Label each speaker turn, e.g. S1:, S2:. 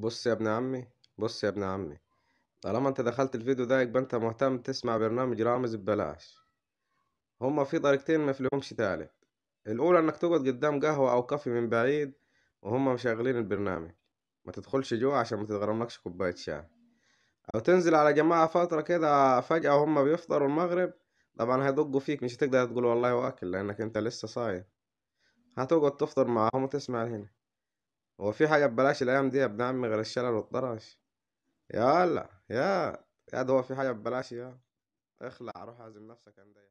S1: بص يا ابن عمي بص يا ابن عمي طالما انت دخلت الفيديو ده يبقى انت مهتم تسمع برنامج رامز ببلاش هما في طريقتين ما فيهمش تالت الاولى انك تقعد قدام قهوة او كافي من بعيد وهم مشغلين البرنامج ما تدخلش جوا عشان ما تتغرملكش كوباية شاي او تنزل على جماعة فترة كده فجأة وهم بيفطروا المغرب طبعا هيدقوا فيك مش هتقدر تقول والله واكل لانك انت لسه صايم هتقعد تفطر معاهم وتسمع هنا هو في حاجة ببلاش الأيام دي يا ابن عمي غير الشلل والطرش يلا يا يا ده هو في حاجة ببلاش
S2: يا
S3: اخلع روح اعزم نفسك عندي